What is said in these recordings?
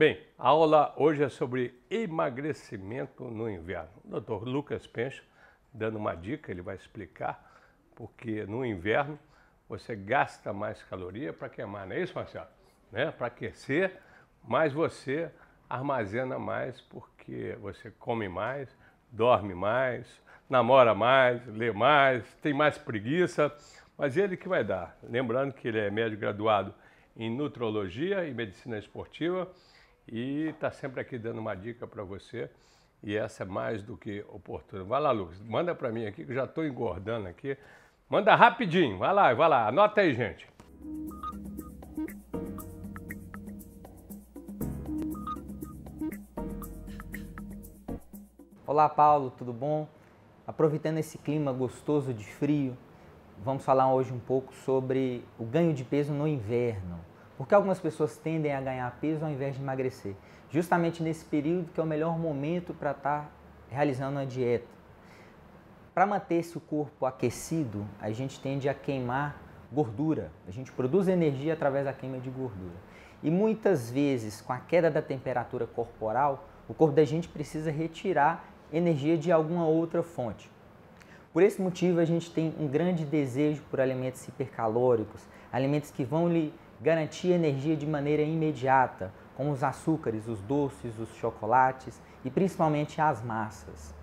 Bem, a aula hoje é sobre emagrecimento no inverno. O Dr. Lucas Pencho dando uma dica, ele vai explicar, porque no inverno você gasta mais caloria para queimar, não é isso, Marcelo? Né? Para aquecer, mas você armazena mais porque você come mais, dorme mais, namora mais, lê mais, tem mais preguiça, mas ele que vai dar. Lembrando que ele é médico graduado em nutrologia e medicina esportiva e está sempre aqui dando uma dica para você. E essa é mais do que oportuna. Vai lá, Lucas, manda para mim aqui que eu já estou engordando aqui. Manda rapidinho, vai lá, vai lá, anota aí, gente. Olá, Paulo, tudo bom? Aproveitando esse clima gostoso de frio, vamos falar hoje um pouco sobre o ganho de peso no inverno. Por que algumas pessoas tendem a ganhar peso ao invés de emagrecer? Justamente nesse período que é o melhor momento para estar tá realizando uma dieta. Para manter esse corpo aquecido, a gente tende a queimar gordura. A gente produz energia através da queima de gordura. E muitas vezes, com a queda da temperatura corporal, o corpo da gente precisa retirar energia de alguma outra fonte. Por esse motivo, a gente tem um grande desejo por alimentos hipercalóricos, alimentos que vão lhe garantir energia de maneira imediata, como os açúcares, os doces, os chocolates e principalmente as massas.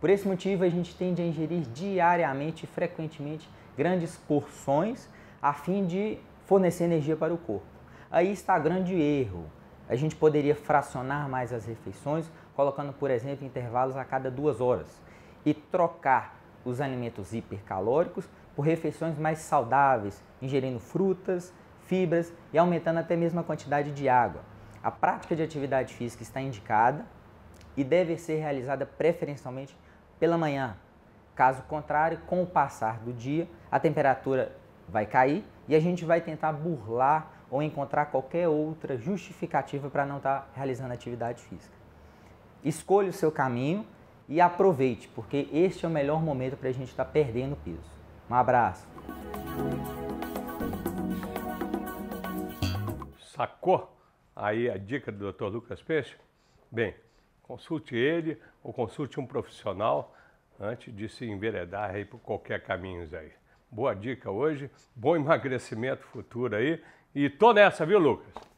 Por esse motivo, a gente tende a ingerir diariamente e frequentemente grandes porções a fim de fornecer energia para o corpo. Aí está grande erro. A gente poderia fracionar mais as refeições, colocando, por exemplo, intervalos a cada duas horas e trocar os alimentos hipercalóricos por refeições mais saudáveis, ingerindo frutas, fibras e aumentando até mesmo a quantidade de água. A prática de atividade física está indicada e deve ser realizada preferencialmente pela manhã. Caso contrário, com o passar do dia, a temperatura vai cair e a gente vai tentar burlar ou encontrar qualquer outra justificativa para não estar tá realizando atividade física. Escolha o seu caminho e aproveite, porque este é o melhor momento para a gente estar tá perdendo peso. Um abraço! sacou aí a dica do Dr. Lucas Peixe? Bem, consulte ele ou consulte um profissional antes de se enveredar aí por qualquer caminho aí. Boa dica hoje, bom emagrecimento futuro aí e tô nessa, viu, Lucas?